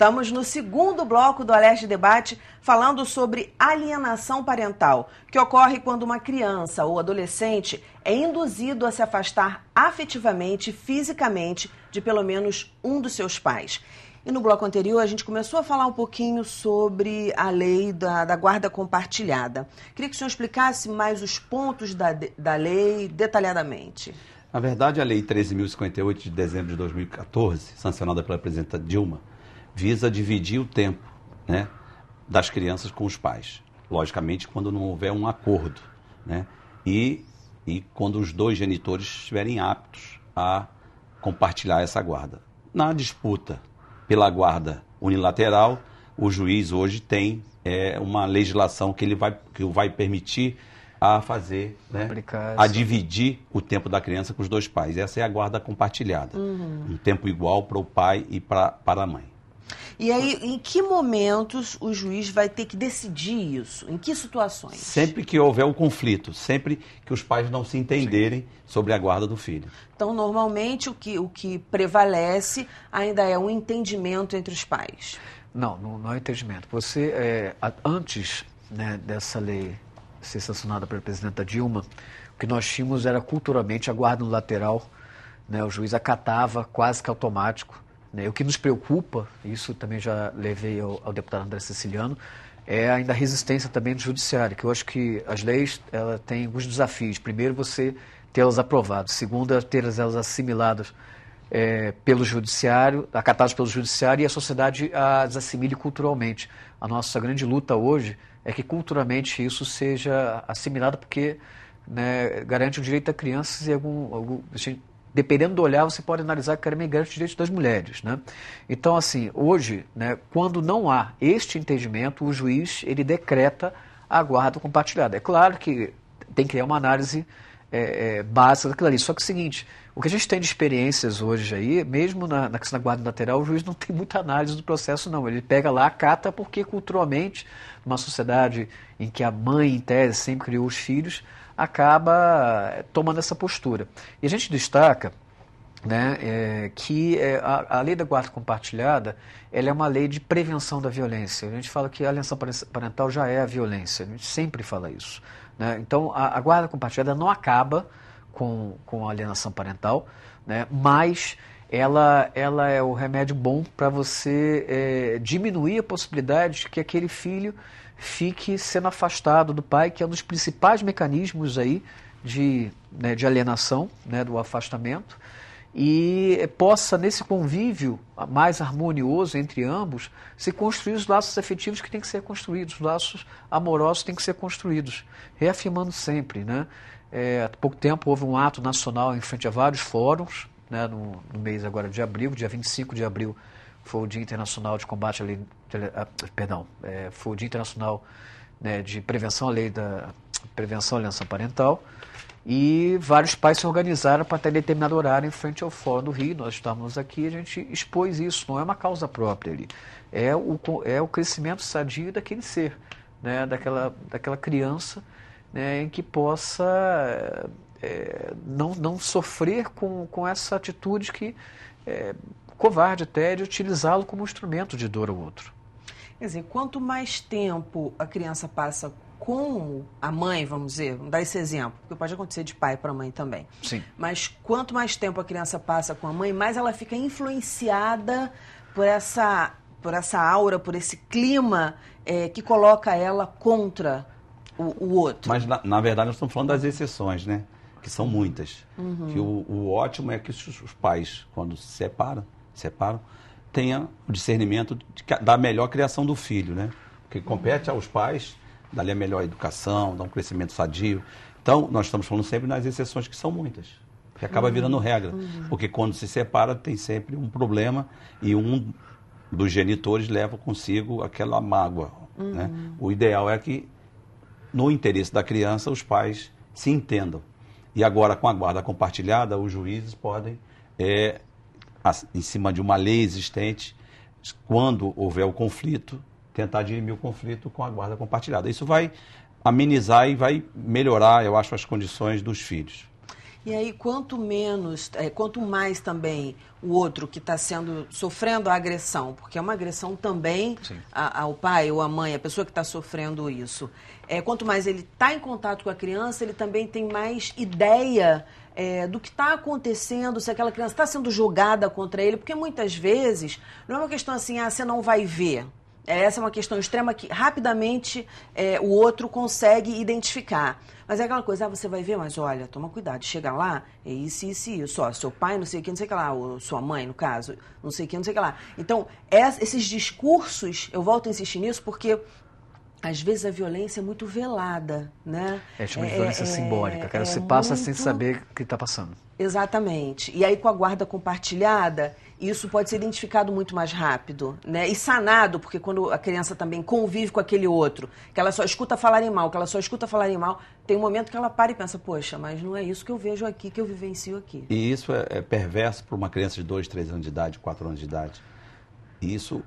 Estamos no segundo bloco do Alerj Debate falando sobre alienação parental, que ocorre quando uma criança ou adolescente é induzido a se afastar afetivamente e fisicamente de pelo menos um dos seus pais. E no bloco anterior a gente começou a falar um pouquinho sobre a lei da, da guarda compartilhada. Queria que o senhor explicasse mais os pontos da, da lei detalhadamente. Na verdade, a Lei 13.058 de dezembro de 2014, sancionada pela presidenta Dilma, visa dividir o tempo né, das crianças com os pais. Logicamente, quando não houver um acordo. Né? E, e quando os dois genitores estiverem aptos a compartilhar essa guarda. Na disputa pela guarda unilateral, o juiz hoje tem é, uma legislação que ele vai, que vai permitir a fazer, né, a dividir o tempo da criança com os dois pais. Essa é a guarda compartilhada. Uhum. Um tempo igual para o pai e pra, para a mãe. E aí, em que momentos o juiz vai ter que decidir isso? Em que situações? Sempre que houver um conflito, sempre que os pais não se entenderem Sim. sobre a guarda do filho. Então, normalmente, o que, o que prevalece ainda é um entendimento entre os pais. Não, não, não é entendimento. Você, é, antes né, dessa lei ser sancionada pela presidenta Dilma, o que nós tínhamos era culturalmente a guarda no Né, o juiz acatava quase que automático né? O que nos preocupa, isso também já levei ao, ao deputado André Siciliano, é ainda a resistência também do judiciário, que eu acho que as leis ela tem alguns desafios. Primeiro, você tê-las aprovadas. Segundo, tê-las assimiladas é, pelo judiciário, acatadas pelo judiciário e a sociedade as assimile culturalmente. A nossa grande luta hoje é que culturalmente isso seja assimilado, porque né, garante o direito da criança e algum, algum, dependendo do olhar, você pode analisar que o cara é me garante os direitos das mulheres. Né? Então, assim, hoje, né, quando não há este entendimento, o juiz ele decreta a guarda compartilhada. É claro que tem que ter uma análise é, é, básica daquilo ali. Só que é o seguinte, o que a gente tem de experiências hoje aí, mesmo na, na, na guarda lateral, o juiz não tem muita análise do processo, não. Ele pega lá, cata, porque culturalmente, numa sociedade em que a mãe, em tese, sempre criou os filhos, acaba eh, tomando essa postura. E a gente destaca né, é, que eh, a, a, lei da guarda compartilhada ela é uma lei de prevenção da violência. A gente fala que a aliança parental já é a violência, a gente sempre fala isso. Né? Então, a, a, guarda compartilhada não acaba com, com a alienação parental, né, mas ela, ela é o remédio bom para você é, diminuir a possibilidade de que aquele filho fique sendo afastado do pai, que é um dos principais mecanismos aí de, né, de alienação, né, do afastamento, e possa, nesse convívio mais harmonioso entre ambos, se construir os laços afetivos que têm que ser construídos, os laços amorosos que têm que ser construídos, reafirmando sempre. Né? É, há pouco tempo houve um ato nacional em frente a vários fóruns, né, no, no mês agora de abril, dia 25 de abril, foi o Dia Internacional de Combate à Lei, ah, perdão, é, foi o Dia Internacional né, de Prevenção à Lei da Prevenção à Aliança Parental e vários pais se organizaram para ter determinado horário em frente ao Fórum do Rio. Nós estávamos aqui, a gente expôs isso, não é uma causa própria ali. É o, é o crescimento sadio daquele ser, né, daquela, daquela criança né, em que possa é, é não, não sofrer com, com essa atitude que é, covarde até de utilizá-lo como instrumento de dor ao outro. Quer dizer, quanto mais tempo a criança passa com a mãe, vamos dizer, vamos dar esse exemplo, porque pode acontecer de pai para mãe também. Sim. Mas quanto mais tempo a criança passa com a mãe, mais ela fica influenciada por essa, por essa aura, por esse clima é, que coloca ela contra o, o outro. Mas, na, na, verdade, nós estamos falando das exceções, né? Que são muitas. Uhum. Que o, o ótimo é que os, os pais, quando se separam, separam, tenha o discernimento de, da melhor criação do filho, né? Porque compete aos pais dar-lhe a melhor educação, dar um crescimento sadio. Então, nós estamos falando sempre nas exceções, que são muitas, que acaba uhum. virando regra. Uhum. Porque quando se separa, tem sempre um problema e um dos genitores leva consigo aquela mágoa. Uhum. Né? O ideal é que, no interesse da criança, os pais se entendam. E agora, com a guarda compartilhada, os juízes podem é, em cima de uma lei existente, quando houver o conflito, tentar dirimir o conflito com a guarda compartilhada. Isso vai amenizar e vai melhorar, eu acho, as condições dos filhos. E aí, quanto menos, é, quanto mais também o outro que está sendo sofrendo a agressão, porque é uma agressão também a, ao pai ou à mãe, a pessoa que está sofrendo isso. É, quanto mais ele está em contato com a criança, ele também tem mais ideia é, do que está acontecendo, se aquela criança está sendo jogada contra ele, porque muitas vezes não é uma questão assim, ah, você não vai ver. É, essa é uma questão extrema que rapidamente é, o outro consegue identificar. Mas é aquela coisa, ah, você vai ver, mas olha, toma cuidado, chega lá, é isso, isso e isso. Ó, seu pai, não sei o que, não sei o que lá, ou sua mãe, no caso, não sei o que, não sei o que lá. Então, é, esses discursos, eu volto a insistir nisso porque às vezes a violência é muito velada, né? É, chama de violência é, é simbólica, cara. É, você passa muito... sem saber o que está passando. Exatamente. E aí com a guarda compartilhada, isso pode ser identificado muito mais rápido, né? E sanado, porque quando a criança também convive com aquele outro, que ela só escuta falar em mal, que ela só escuta falar em mal, tem um momento que ela para e pensa, poxa, mas não é isso que eu vejo aqui, que eu vivencio aqui. E isso é, é perverso para uma criança de 2, 3 anos de idade, 4 anos de idade. E isso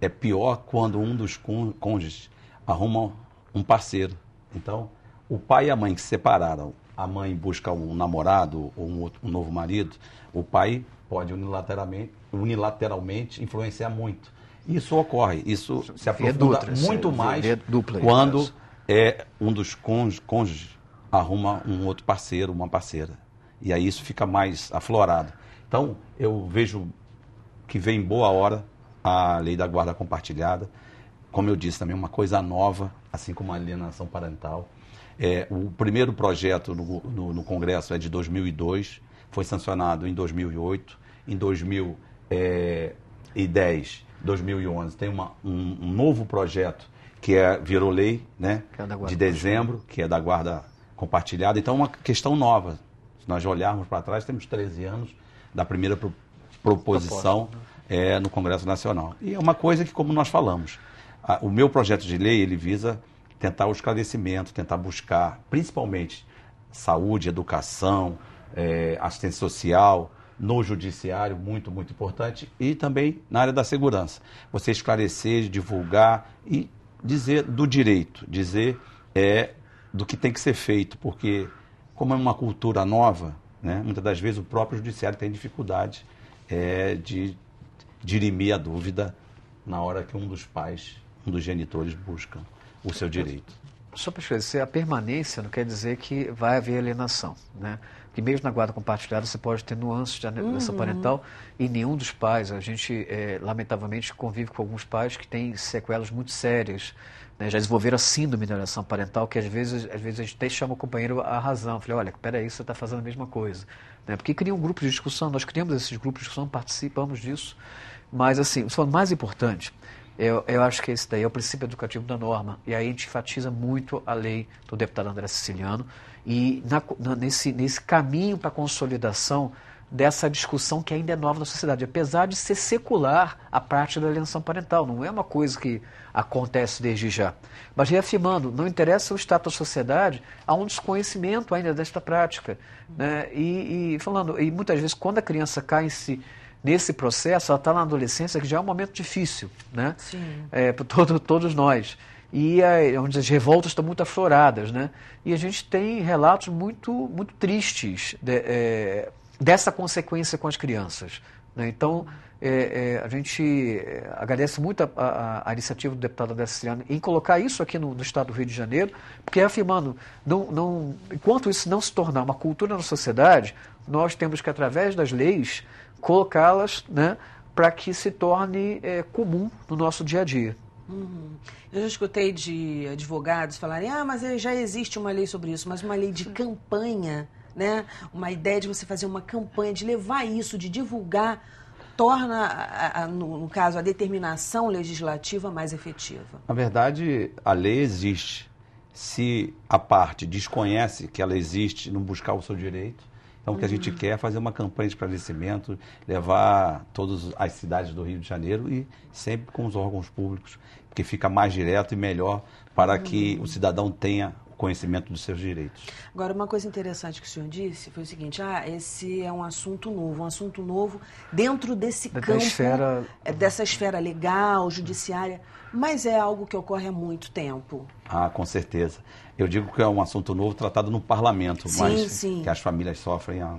é pior quando um dos cônjuges arrumam um parceiro. Então, o pai e a mãe que se separaram, a mãe busca um namorado ou um, outro, um novo marido, o pai pode unilateralmente, unilateralmente influenciar muito. Isso ocorre, isso se aprofunda é muito é mais dupla, quando é um dos cônjuges arruma um outro parceiro, uma parceira. E aí isso fica mais aflorado. Então, eu vejo que vem boa hora a lei da guarda compartilhada como eu disse também, uma coisa nova, assim como a alienação parental. É, o primeiro projeto no, no, no, Congresso é de 2002, foi sancionado em 2008, em 2010, 2011 é, tem uma, um, um, novo projeto que é virou lei, né, é de dezembro, que é da guarda compartilhada. Então, é uma questão nova. Se nós olharmos para trás, temos 13 anos da primeira pro, proposição né? é, no Congresso Nacional. E é uma coisa que, como nós falamos, a, o meu projeto de lei ele visa tentar o esclarecimento, tentar buscar, principalmente, saúde, educação, é, assistência social, no judiciário, muito, muito importante, e também na área da segurança. Você esclarecer, divulgar e dizer do direito, dizer é, do que tem que ser feito, porque como é uma cultura nova, né, muitas das vezes o próprio judiciário tem dificuldade é, de dirimir a dúvida na hora que um dos pais um dos genitores busca o seu direito. Só para esclarecer, a permanência não quer dizer que vai haver alienação, né? Que mesmo na guarda compartilhada você pode ter nuances de alienação uhum. parental e nenhum dos pais, a gente é, lamentavelmente convive com alguns pais que têm sequelas muito sérias, né? já desenvolveram a síndrome de alienação parental, que às vezes, às vezes a gente até chama o companheiro à razão, falei, olha, peraí, você está fazendo a mesma coisa. Né? Porque cria um grupo de discussão, nós criamos esses grupos de discussão, participamos disso, mas assim, o mais importante eu, eu acho que esse daí é o princípio educativo da norma. E aí a gente enfatiza muito a lei do deputado André Siciliano. E na, na, nesse, nesse caminho para a consolidação dessa discussão que ainda é nova na sociedade, apesar de ser secular a prática da alienação parental, não é uma coisa que acontece desde já. Mas reafirmando, não interessa o status da sociedade, há um desconhecimento ainda desta prática. Né? E, e falando, e muitas vezes quando a criança cai em si nesse processo, ela está na adolescência, que já é um momento difícil, né? Sim. É, para todo, todos nós. E é, onde as revoltas estão muito afloradas, né? E a gente tem relatos muito, muito tristes de, é, dessa consequência com as crianças. Né? Então, é, é a gente é, agradece muito a, a, a iniciativa do deputado André em colocar isso aqui no, no, Estado do Rio de Janeiro, porque afirmando, não, não, enquanto isso não se tornar uma cultura na sociedade, nós temos que, através das leis, colocá-las né, para que se torne é, comum no nosso dia a dia. Uhum. Eu já escutei de advogados falarem, ah, mas já existe uma lei sobre isso, mas uma lei de campanha, né? Uma ideia de você fazer uma campanha, de levar isso, de divulgar, torna, a, a, no, no caso, a determinação legislativa mais efetiva. Na verdade, a lei existe. Se a parte desconhece que ela existe, não buscar o seu direito, então, o que a gente quer é fazer uma campanha de esclarecimento, levar todas as cidades do Rio de Janeiro e sempre com os órgãos públicos, porque fica mais direto e melhor para que o cidadão tenha conhecimento dos seus direitos. Agora, uma coisa interessante que o senhor disse foi o seguinte: ah, esse é um assunto novo, um assunto novo dentro desse da, campo, da esfera... É, dessa esfera legal, judiciária, mas é algo que ocorre há muito tempo. Ah, com certeza. Eu digo que é um assunto novo tratado no parlamento, sim, mas sim. que as famílias sofrem há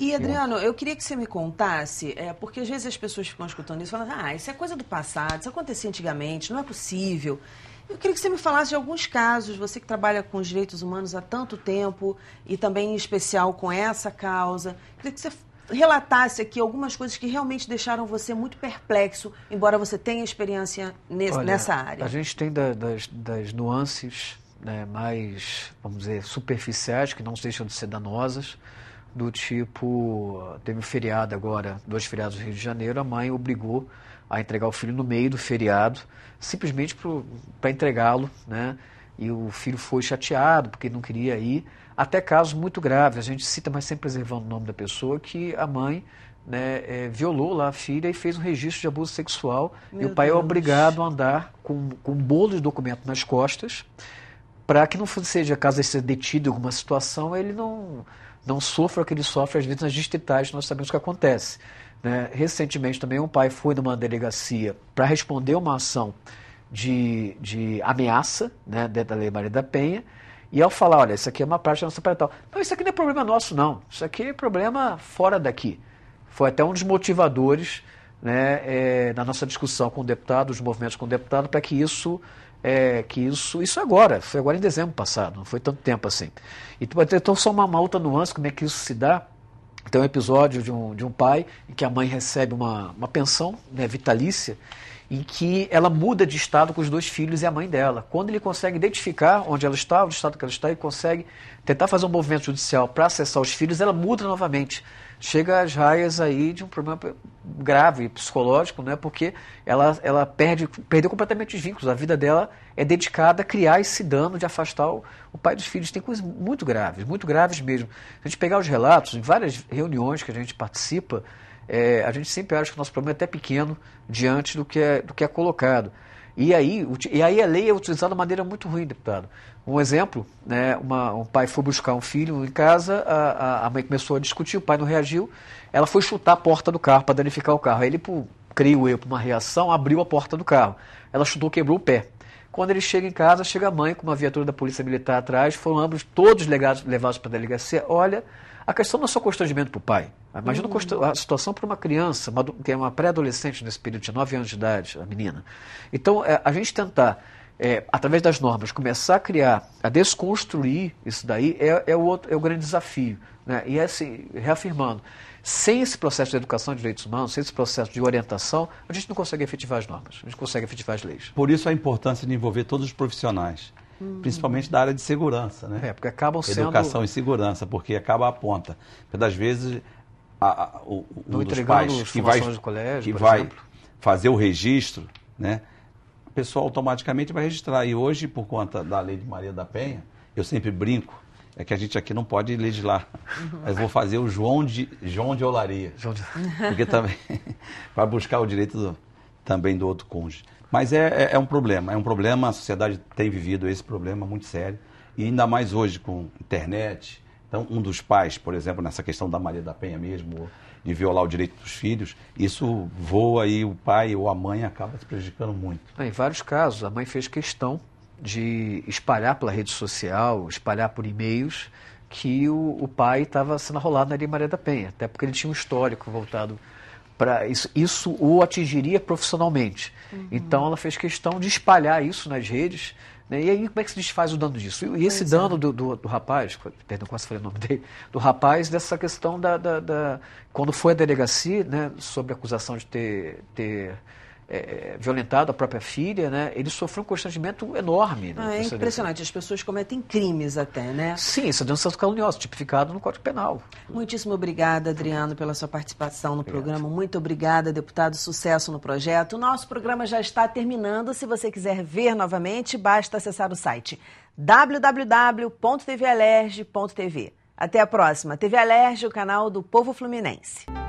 e, Adriano, eu queria que você me contasse, é, porque às vezes as pessoas ficam escutando isso e falam, ah, isso é coisa do passado, isso acontecia antigamente, não é possível. Eu queria que você me falasse de alguns casos, você que trabalha com os direitos humanos há tanto tempo e também em especial com essa causa. Queria que você relatasse aqui algumas coisas que realmente deixaram você muito perplexo, embora você tenha experiência nesse, Olha, nessa área. A gente tem da, das, das, nuances né, mais, vamos dizer, superficiais, que não deixam de ser danosas, do tipo, teve um feriado agora, dois feriados no Rio de Janeiro, a mãe obrigou a entregar o filho no meio do feriado, simplesmente para entregá-lo, né? E o filho foi chateado porque não queria ir, até casos muito graves. A gente cita, mas sempre preservando o nome da pessoa, que a mãe né, é, violou lá a filha e fez um registro de abuso sexual. Meu e o pai é Deus. é obrigado a andar com, com um bolo de documento nas costas para que não seja, caso ele seja detido em alguma situação, ele não, não sofra o que ele sofre às vezes nas distritais, nós sabemos o que acontece. Né? Recentemente também um pai foi numa delegacia para responder uma ação de, de ameaça né, dentro da Lei Maria da Penha. E ao falar, olha, isso aqui é uma parte da nossa parental. Não, isso aqui não é problema nosso, não. Isso aqui é problema fora daqui. Foi até um dos motivadores né, é, eh, na nossa discussão com o deputado, os movimentos com o deputado, para que isso é, que isso, isso agora, foi agora em dezembro passado, não foi tanto tempo assim. Então, então só uma, uma outra nuance, como é que isso se dá, então, é um episódio de um, de um pai em que a mãe recebe uma, uma pensão né, vitalícia em que ela muda de estado com os dois filhos e a mãe dela. Quando ele consegue identificar onde ela está, o estado que ela está, e consegue tentar fazer um movimento judicial para acessar os filhos, ela muda novamente. Chega às raias aí de um problema grave psicológico, né? porque ela, ela perde, perdeu completamente os vínculos. A vida dela é dedicada a criar esse dano de afastar o, o pai dos filhos. Tem coisas muito graves, muito graves mesmo. Se a gente pegar os relatos, em várias reuniões que a gente participa, é, a gente sempre acha que o nosso problema é até pequeno diante do que é, do que é colocado. E aí, e aí a lei é utilizada de maneira muito ruim, deputado. Um exemplo, né, uma, um pai foi buscar um filho em casa, a, a mãe começou a discutir, o pai não reagiu, ela foi chutar a porta do carro para danificar o carro. Aí ele, por, creio eu, por uma reação, abriu a porta do carro. Ela chutou, quebrou o pé. Quando ele chega em casa, chega a mãe com uma viatura da Polícia Militar atrás, foram ambos todos legados, levados para a delegacia. Olha, a questão não é só constrangimento para o pai. Imagina uhum. a situação para uma criança, uma, que é uma pré-adolescente nesse período de 9 anos de idade, a menina. Então, é, a gente tentar é, através das normas, começar a criar, a desconstruir isso daí é, é, o, outro, é o grande desafio. Né? E é assim, reafirmando, sem esse processo de educação de direitos humanos, sem esse processo de orientação, a gente não consegue efetivar as normas, a gente consegue efetivar as leis. Por isso a importância de envolver todos os profissionais, hum. principalmente da área de segurança. Né? É, porque acabam sendo... Educação e segurança, porque acaba a ponta. Porque às vezes a, a, o, um dos pais que vai, colégio, que vai fazer o registro, né? pessoa automaticamente vai registrar. E hoje, por conta da lei de Maria da Penha, eu sempre brinco, é que a gente aqui não pode legislar. Uhum. mas vou fazer o João de, João de Olaria. João de... Porque também, para buscar o direito do, também do outro cônjuge. Mas é, é, é, um problema, é um problema, a sociedade tem vivido esse problema muito sério. E ainda mais hoje com internet. Então, um dos pais, por exemplo, nessa questão da Maria da Penha mesmo, de violar o direito dos filhos, isso voa e o pai ou a mãe acaba se prejudicando muito. Em vários casos, a mãe fez questão de espalhar pela rede social, espalhar por e-mails, que o, o pai estava sendo arrolado na Maria da Penha, até porque ele tinha um histórico voltado para isso, isso o atingiria profissionalmente. Uhum. Então ela fez questão de espalhar isso nas redes. Né? E aí como é que se desfaz o dano disso? E, e esse pois é. dano é. do, do, do, rapaz, perdão, quase falei o nome dele, do rapaz dessa questão da, da, da quando foi à delegacia, né, sobre a acusação de ter, ter é, violentado a própria filha, né? Ele sofreu um constrangimento enorme. Né? Ah, é impressionante. As pessoas cometem crimes até, né? Sim, isso é denúncia caluniosa, tipificado no Código Penal. Muitíssimo obrigada, Adriano, pela sua participação no Obrigado. programa. Muito obrigada, deputado. Sucesso no projeto. O nosso programa já está terminando. Se você quiser ver novamente, basta acessar o site www.tvalerge.tv. Até a próxima. TV Alerge, o canal do Povo Fluminense.